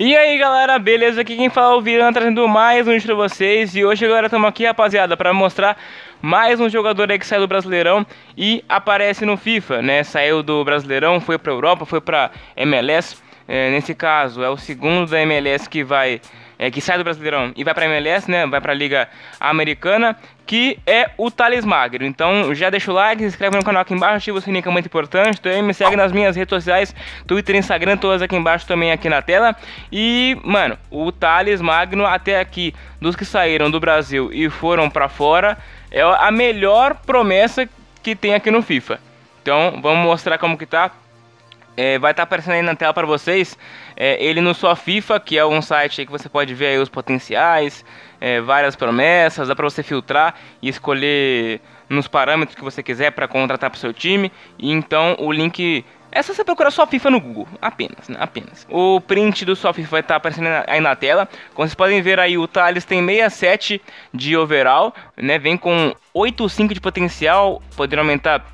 E aí galera, beleza? Aqui quem fala é o Viran trazendo mais um vídeo pra vocês E hoje agora estamos aqui rapaziada para mostrar mais um jogador aí que saiu do Brasileirão e aparece no FIFA né Saiu do Brasileirão, foi pra Europa, foi pra MLS é, Nesse caso é o segundo da MLS que vai é, que sai do Brasileirão e vai para a MLS, né? Vai para a Liga Americana, que é o Thales Magno. Então já deixa o like, se inscreve no canal aqui embaixo, ativa o sininho que é muito importante. Também me segue nas minhas redes sociais, Twitter, Instagram, todas aqui embaixo também aqui na tela. E, mano, o Thales Magno até aqui, dos que saíram do Brasil e foram para fora, é a melhor promessa que tem aqui no FIFA. Então, vamos mostrar como que tá é, vai estar tá aparecendo aí na tela para vocês é, ele no Sua FIFA, que é um site que você pode ver os potenciais, é, várias promessas, dá para você filtrar e escolher nos parâmetros que você quiser para contratar para o seu time. E então o link é só você procurar sua FIFA no Google, apenas, né? apenas. O print do sua FIFA vai estar tá aparecendo aí na tela. Como vocês podem ver aí, o Thales tem 67 de overall, né? Vem com 8,5 de potencial, poderia aumentar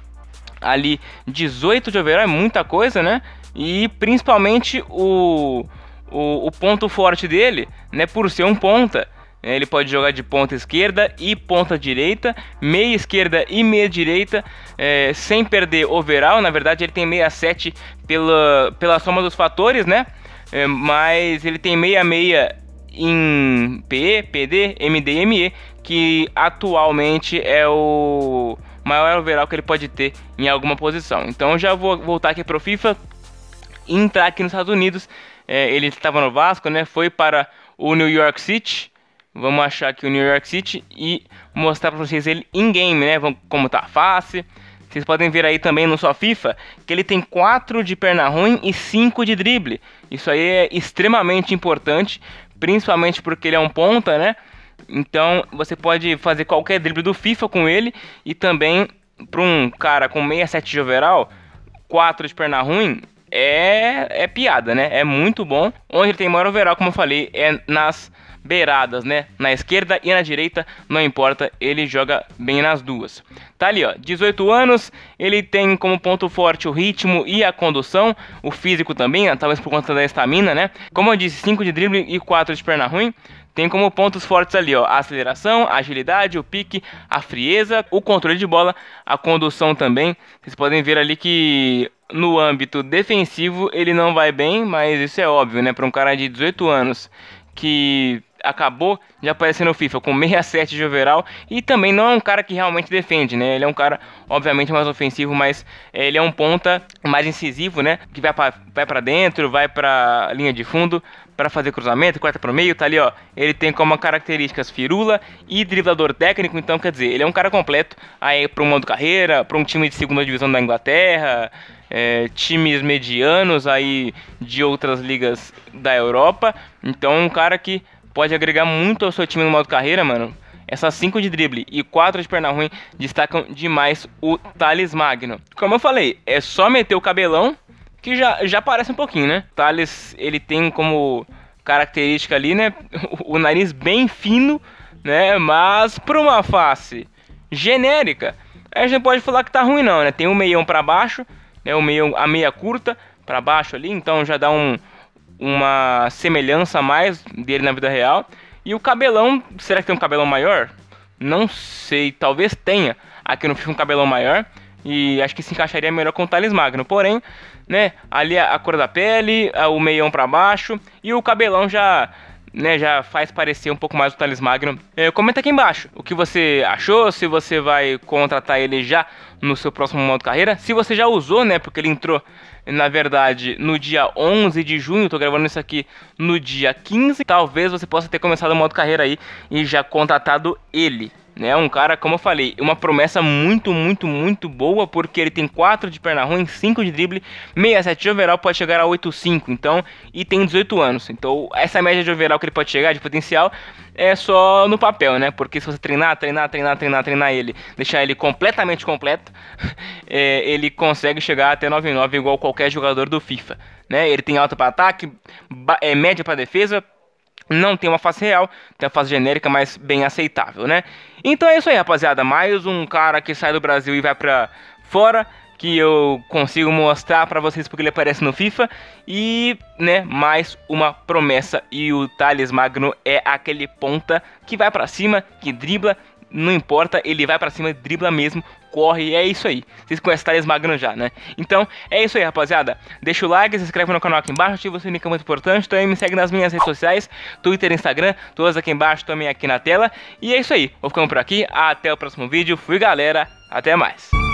ali 18 de overall, é muita coisa, né? E principalmente o, o, o ponto forte dele, né, por ser um ponta, né, ele pode jogar de ponta esquerda e ponta direita, meia esquerda e meia direita, é, sem perder overall. Na verdade, ele tem 67 pela, pela soma dos fatores, né? É, mas ele tem 66 em PE, PD, MD e ME, que atualmente é o maior overall que ele pode ter em alguma posição. Então eu já vou voltar aqui para o FIFA e entrar aqui nos Estados Unidos. É, ele estava no Vasco, né? Foi para o New York City. Vamos achar aqui o New York City e mostrar para vocês ele em game, né? como tá a face. Vocês podem ver aí também no sua FIFA que ele tem 4 de perna ruim e 5 de drible. Isso aí é extremamente importante, principalmente porque ele é um ponta, né? Então você pode fazer qualquer drible do FIFA com ele e também para um cara com 67 de overall, 4 de perna ruim, é, é piada, né? É muito bom. Onde ele tem maior overall, como eu falei, é nas beiradas, né? Na esquerda e na direita, não importa, ele joga bem nas duas. Tá ali, ó, 18 anos, ele tem como ponto forte o ritmo e a condução, o físico também, talvez por conta da estamina, né? Como eu disse, 5 de drible e 4 de perna ruim. Tem como pontos fortes ali, ó, a aceleração, a agilidade, o pique, a frieza, o controle de bola, a condução também. Vocês podem ver ali que no âmbito defensivo ele não vai bem, mas isso é óbvio, né, para um cara de 18 anos que acabou de aparecer no FIFA com 67 de overall e também não é um cara que realmente defende, né? Ele é um cara, obviamente, mais ofensivo, mas eh, ele é um ponta mais incisivo, né? Que vai pra, vai dentro, vai pra linha de fundo para fazer cruzamento, corta pro meio, tá ali, ó. Ele tem como características firula e driblador técnico, então quer dizer, ele é um cara completo aí pra um modo carreira, pra um time de segunda divisão da Inglaterra, é, times medianos aí de outras ligas da Europa. Então, um cara que pode agregar muito ao seu time no modo carreira, mano. Essas 5 de drible e 4 de perna ruim destacam demais o Thales Magno. Como eu falei, é só meter o cabelão que já, já parece um pouquinho, né? Thales, ele tem como característica ali, né? O, o nariz bem fino, né? Mas para uma face genérica, a gente não pode falar que tá ruim não, né? Tem um meião para baixo, né? O meião, a meia curta para baixo ali, então já dá um, uma semelhança a mais dele na vida real. E o cabelão, será que tem um cabelão maior? Não sei, talvez tenha aqui no filme um cabelão maior. E acho que se encaixaria melhor com o Thales Magno. Porém, né, ali a, cor da pele, o meião para baixo e o cabelão já né, já faz parecer um pouco mais o Thales Magno. É, comenta aqui embaixo o que você achou, se você vai contratar ele já no seu próximo modo carreira, se você já usou, né, porque ele entrou, na verdade, no dia 11 de junho, estou gravando isso aqui no dia 15, talvez você possa ter começado o modo carreira aí e já contratado ele. Né? Um cara, como eu falei, uma promessa muito, muito, muito boa, porque ele tem 4 de perna ruim, 5 de drible, 67 de overall, pode chegar a 8,5, então, e tem 18 anos. Então, essa média de overall que ele pode chegar, de potencial, é só no papel, né? Porque se você treinar, treinar, treinar, treinar, treinar ele, deixar ele completamente completo, é, ele consegue chegar até 9,9 igual qualquer jogador do FIFA, né? Ele tem alta para ataque, é média para defesa, não tem uma face real, tem uma face genérica, mas bem aceitável, né? Então é isso aí, rapaziada. Mais um cara que sai do Brasil e vai pra fora, que eu consigo mostrar para vocês porque ele aparece no FIFA. E, né, mais uma promessa. E o Thales Magno é aquele ponta que vai para cima, que dribla, não importa, ele vai para cima, dribla mesmo, corre, e é isso aí. Vocês conhecem Thales Magno já, né? Então, é isso aí, rapaziada. Deixa o like, se inscreve no canal aqui embaixo, ativa o sininho que é muito importante, também me segue nas minhas redes sociais, Twitter, Instagram, todas aqui embaixo, também aqui na tela. E é isso aí, vou ficando por aqui, até o próximo vídeo, fui galera, até mais.